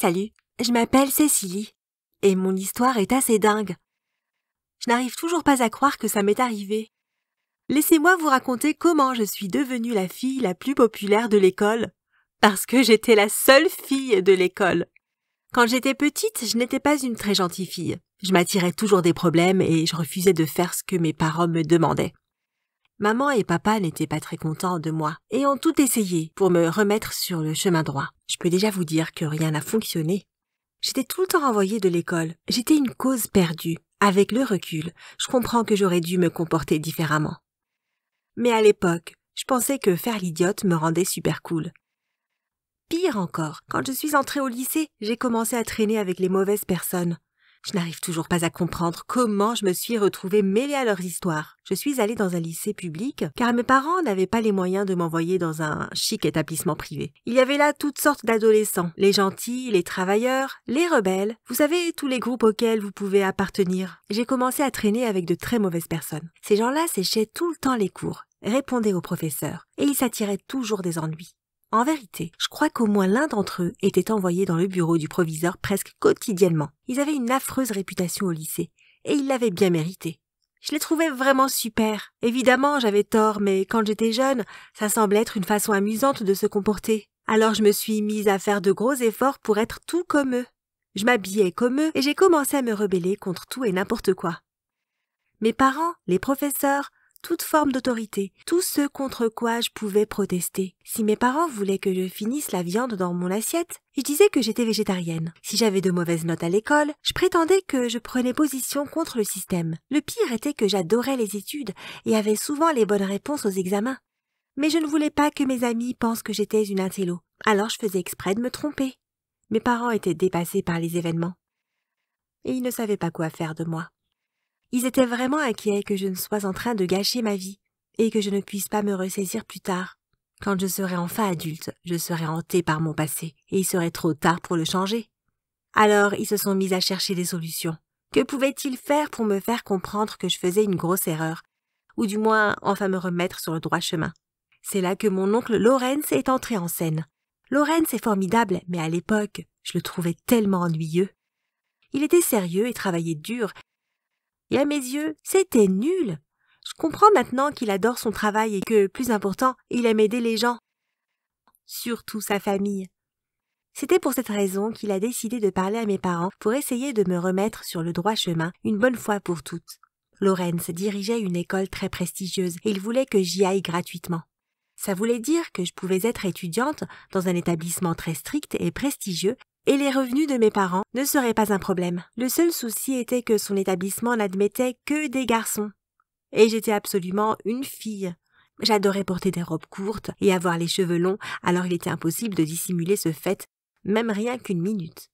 Salut, je m'appelle Cécilie, et mon histoire est assez dingue. Je n'arrive toujours pas à croire que ça m'est arrivé. Laissez-moi vous raconter comment je suis devenue la fille la plus populaire de l'école, parce que j'étais la seule fille de l'école. Quand j'étais petite, je n'étais pas une très gentille fille. Je m'attirais toujours des problèmes et je refusais de faire ce que mes parents me demandaient. Maman et papa n'étaient pas très contents de moi et ont tout essayé pour me remettre sur le chemin droit. Je peux déjà vous dire que rien n'a fonctionné. J'étais tout le temps renvoyée de l'école. J'étais une cause perdue. Avec le recul, je comprends que j'aurais dû me comporter différemment. Mais à l'époque, je pensais que faire l'idiote me rendait super cool. Pire encore, quand je suis entrée au lycée, j'ai commencé à traîner avec les mauvaises personnes. Je n'arrive toujours pas à comprendre comment je me suis retrouvée mêlée à leurs histoires. Je suis allée dans un lycée public car mes parents n'avaient pas les moyens de m'envoyer dans un chic établissement privé. Il y avait là toutes sortes d'adolescents, les gentils, les travailleurs, les rebelles, vous savez, tous les groupes auxquels vous pouvez appartenir. J'ai commencé à traîner avec de très mauvaises personnes. Ces gens-là séchaient tout le temps les cours, répondaient aux professeurs, et ils s'attiraient toujours des ennuis. En vérité, je crois qu'au moins l'un d'entre eux était envoyé dans le bureau du proviseur presque quotidiennement. Ils avaient une affreuse réputation au lycée, et ils l'avaient bien mérité. Je les trouvais vraiment super. Évidemment, j'avais tort, mais quand j'étais jeune, ça semblait être une façon amusante de se comporter. Alors je me suis mise à faire de gros efforts pour être tout comme eux. Je m'habillais comme eux et j'ai commencé à me rebeller contre tout et n'importe quoi. Mes parents, les professeurs, toute forme d'autorité, tout ce contre quoi je pouvais protester. Si mes parents voulaient que je finisse la viande dans mon assiette, je disais que j'étais végétarienne. Si j'avais de mauvaises notes à l'école, je prétendais que je prenais position contre le système. Le pire était que j'adorais les études et avais souvent les bonnes réponses aux examens. Mais je ne voulais pas que mes amis pensent que j'étais une intello. Alors je faisais exprès de me tromper. Mes parents étaient dépassés par les événements. Et ils ne savaient pas quoi faire de moi. Ils étaient vraiment inquiets que je ne sois en train de gâcher ma vie et que je ne puisse pas me ressaisir plus tard. Quand je serai enfin adulte, je serai hanté par mon passé et il serait trop tard pour le changer. Alors ils se sont mis à chercher des solutions. Que pouvaient-ils faire pour me faire comprendre que je faisais une grosse erreur, ou du moins enfin me remettre sur le droit chemin C'est là que mon oncle Lorenz est entré en scène. Lorenz est formidable, mais à l'époque, je le trouvais tellement ennuyeux. Il était sérieux et travaillait dur, et à mes yeux, c'était nul. Je comprends maintenant qu'il adore son travail et que, plus important, il aime aider les gens. Surtout sa famille. C'était pour cette raison qu'il a décidé de parler à mes parents pour essayer de me remettre sur le droit chemin une bonne fois pour toutes. Lorenz dirigeait une école très prestigieuse et il voulait que j'y aille gratuitement. Ça voulait dire que je pouvais être étudiante dans un établissement très strict et prestigieux et les revenus de mes parents ne seraient pas un problème. Le seul souci était que son établissement n'admettait que des garçons. Et j'étais absolument une fille. J'adorais porter des robes courtes et avoir les cheveux longs, alors il était impossible de dissimuler ce fait, même rien qu'une minute.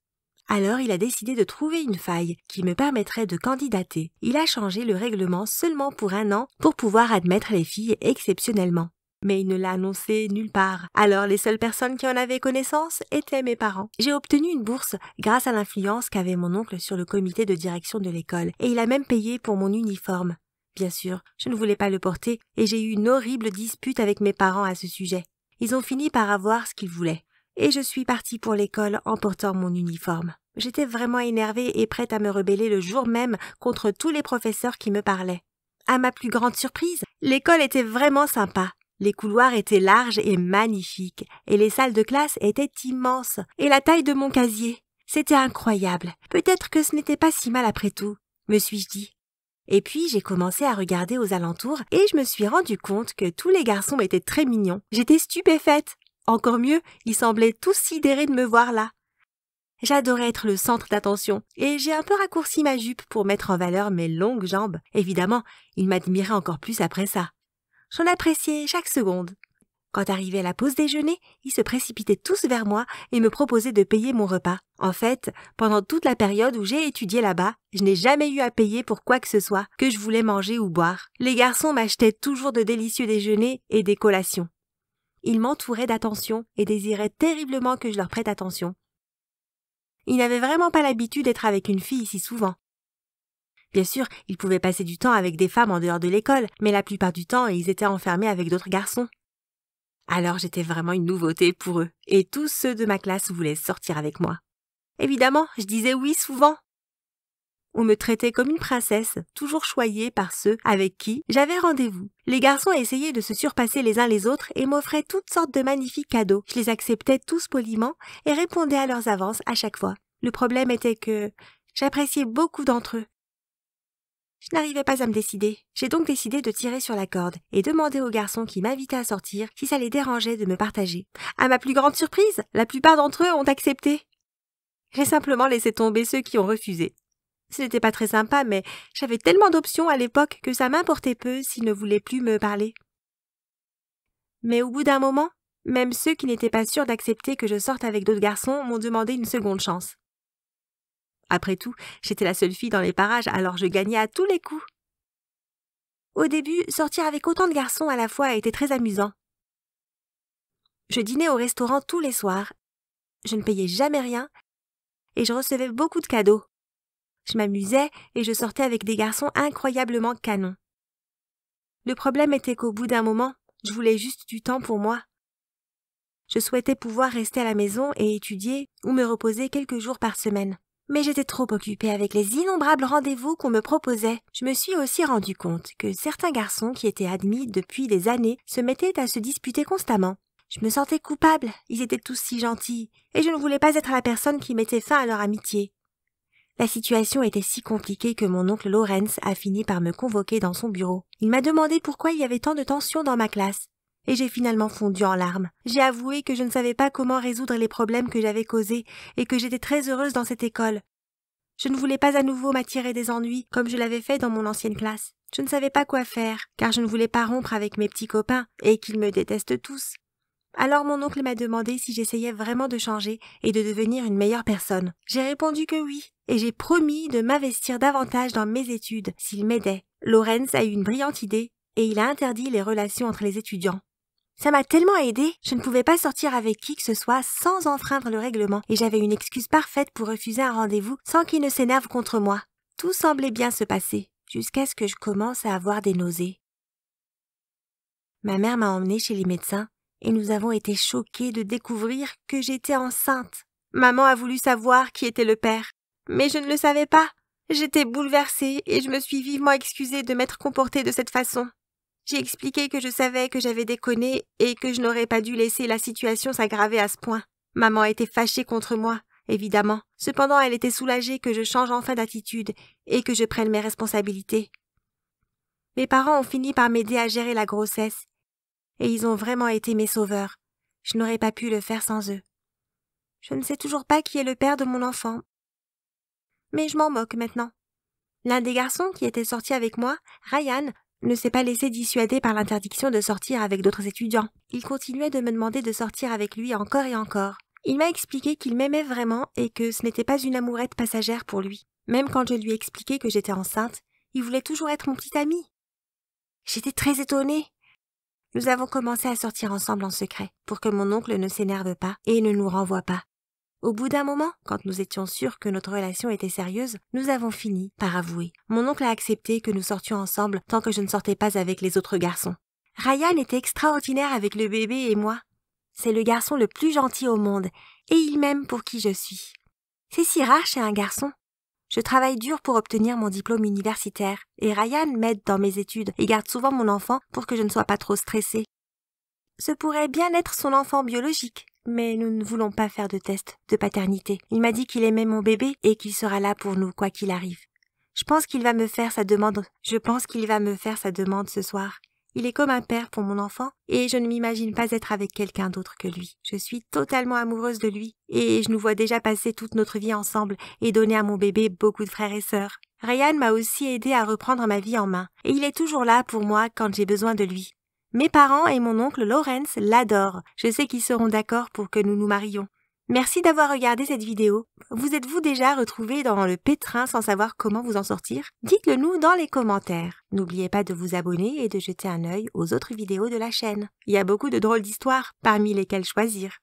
Alors il a décidé de trouver une faille qui me permettrait de candidater. Il a changé le règlement seulement pour un an pour pouvoir admettre les filles exceptionnellement mais il ne l'a annoncé nulle part. Alors les seules personnes qui en avaient connaissance étaient mes parents. J'ai obtenu une bourse grâce à l'influence qu'avait mon oncle sur le comité de direction de l'école, et il a même payé pour mon uniforme. Bien sûr, je ne voulais pas le porter, et j'ai eu une horrible dispute avec mes parents à ce sujet. Ils ont fini par avoir ce qu'ils voulaient. Et je suis partie pour l'école en portant mon uniforme. J'étais vraiment énervée et prête à me rebeller le jour même contre tous les professeurs qui me parlaient. À ma plus grande surprise, l'école était vraiment sympa. Les couloirs étaient larges et magnifiques, et les salles de classe étaient immenses, et la taille de mon casier. C'était incroyable. Peut-être que ce n'était pas si mal après tout, me suis-je dit. Et puis j'ai commencé à regarder aux alentours et je me suis rendu compte que tous les garçons étaient très mignons. J'étais stupéfaite. Encore mieux, ils semblaient tous sidérés de me voir là. J'adorais être le centre d'attention et j'ai un peu raccourci ma jupe pour mettre en valeur mes longues jambes. Évidemment, ils m'admiraient encore plus après ça. J'en appréciais chaque seconde. Quand arrivait la pause déjeuner, ils se précipitaient tous vers moi et me proposaient de payer mon repas. En fait, pendant toute la période où j'ai étudié là-bas, je n'ai jamais eu à payer pour quoi que ce soit que je voulais manger ou boire. Les garçons m'achetaient toujours de délicieux déjeuners et des collations. Ils m'entouraient d'attention et désiraient terriblement que je leur prête attention. Ils n'avaient vraiment pas l'habitude d'être avec une fille si souvent. Bien sûr, ils pouvaient passer du temps avec des femmes en dehors de l'école, mais la plupart du temps, ils étaient enfermés avec d'autres garçons. Alors j'étais vraiment une nouveauté pour eux, et tous ceux de ma classe voulaient sortir avec moi. Évidemment, je disais oui souvent. On me traitait comme une princesse, toujours choyée par ceux avec qui j'avais rendez-vous. Les garçons essayaient de se surpasser les uns les autres et m'offraient toutes sortes de magnifiques cadeaux. Je les acceptais tous poliment et répondais à leurs avances à chaque fois. Le problème était que j'appréciais beaucoup d'entre eux, je n'arrivais pas à me décider. J'ai donc décidé de tirer sur la corde et demander aux garçons qui m'invitaient à sortir si ça les dérangeait de me partager. À ma plus grande surprise, la plupart d'entre eux ont accepté. J'ai simplement laissé tomber ceux qui ont refusé. Ce n'était pas très sympa, mais j'avais tellement d'options à l'époque que ça m'importait peu s'ils ne voulaient plus me parler. Mais au bout d'un moment, même ceux qui n'étaient pas sûrs d'accepter que je sorte avec d'autres garçons m'ont demandé une seconde chance. Après tout, j'étais la seule fille dans les parages, alors je gagnais à tous les coups. Au début, sortir avec autant de garçons à la fois était très amusant. Je dînais au restaurant tous les soirs, je ne payais jamais rien, et je recevais beaucoup de cadeaux. Je m'amusais et je sortais avec des garçons incroyablement canons. Le problème était qu'au bout d'un moment, je voulais juste du temps pour moi. Je souhaitais pouvoir rester à la maison et étudier ou me reposer quelques jours par semaine mais j'étais trop occupée avec les innombrables rendez-vous qu'on me proposait. Je me suis aussi rendu compte que certains garçons qui étaient admis depuis des années se mettaient à se disputer constamment. Je me sentais coupable, ils étaient tous si gentils, et je ne voulais pas être la personne qui mettait fin à leur amitié. La situation était si compliquée que mon oncle Lawrence a fini par me convoquer dans son bureau. Il m'a demandé pourquoi il y avait tant de tensions dans ma classe et j'ai finalement fondu en larmes. J'ai avoué que je ne savais pas comment résoudre les problèmes que j'avais causés et que j'étais très heureuse dans cette école. Je ne voulais pas à nouveau m'attirer des ennuis comme je l'avais fait dans mon ancienne classe. Je ne savais pas quoi faire, car je ne voulais pas rompre avec mes petits copains et qu'ils me détestent tous. Alors mon oncle m'a demandé si j'essayais vraiment de changer et de devenir une meilleure personne. J'ai répondu que oui, et j'ai promis de m'investir davantage dans mes études s'il m'aidait. Lorenz a eu une brillante idée et il a interdit les relations entre les étudiants. Ça m'a tellement aidé, je ne pouvais pas sortir avec qui que ce soit sans enfreindre le règlement, et j'avais une excuse parfaite pour refuser un rendez-vous sans qu'il ne s'énerve contre moi. Tout semblait bien se passer, jusqu'à ce que je commence à avoir des nausées. Ma mère m'a emmenée chez les médecins, et nous avons été choqués de découvrir que j'étais enceinte. Maman a voulu savoir qui était le père, mais je ne le savais pas. J'étais bouleversée et je me suis vivement excusée de m'être comportée de cette façon. J'ai expliqué que je savais que j'avais déconné et que je n'aurais pas dû laisser la situation s'aggraver à ce point. Maman était fâchée contre moi, évidemment. Cependant, elle était soulagée que je change enfin d'attitude et que je prenne mes responsabilités. Mes parents ont fini par m'aider à gérer la grossesse, et ils ont vraiment été mes sauveurs. Je n'aurais pas pu le faire sans eux. Je ne sais toujours pas qui est le père de mon enfant. Mais je m'en moque maintenant. L'un des garçons qui était sorti avec moi, Ryan, ne s'est pas laissé dissuader par l'interdiction de sortir avec d'autres étudiants. Il continuait de me demander de sortir avec lui encore et encore. Il m'a expliqué qu'il m'aimait vraiment et que ce n'était pas une amourette passagère pour lui. Même quand je lui expliquais que j'étais enceinte, il voulait toujours être mon petit ami. J'étais très étonnée. Nous avons commencé à sortir ensemble en secret, pour que mon oncle ne s'énerve pas et ne nous renvoie pas. Au bout d'un moment, quand nous étions sûrs que notre relation était sérieuse, nous avons fini par avouer. Mon oncle a accepté que nous sortions ensemble tant que je ne sortais pas avec les autres garçons. Ryan était extraordinaire avec le bébé et moi. C'est le garçon le plus gentil au monde, et il m'aime pour qui je suis. C'est si rare chez un garçon. Je travaille dur pour obtenir mon diplôme universitaire, et Ryan m'aide dans mes études et garde souvent mon enfant pour que je ne sois pas trop stressée. Ce pourrait bien être son enfant biologique, mais nous ne voulons pas faire de test de paternité. Il m'a dit qu'il aimait mon bébé et qu'il sera là pour nous, quoi qu'il arrive. Je pense qu'il va me faire sa demande. Je pense qu'il va me faire sa demande ce soir. Il est comme un père pour mon enfant, et je ne m'imagine pas être avec quelqu'un d'autre que lui. Je suis totalement amoureuse de lui, et je nous vois déjà passer toute notre vie ensemble et donner à mon bébé beaucoup de frères et sœurs. Ryan m'a aussi aidé à reprendre ma vie en main, et il est toujours là pour moi quand j'ai besoin de lui. Mes parents et mon oncle Lawrence l'adorent. Je sais qu'ils seront d'accord pour que nous nous marions. Merci d'avoir regardé cette vidéo. Vous êtes-vous déjà retrouvé dans le pétrin sans savoir comment vous en sortir Dites-le nous dans les commentaires. N'oubliez pas de vous abonner et de jeter un œil aux autres vidéos de la chaîne. Il y a beaucoup de drôles d'histoires, parmi lesquelles choisir.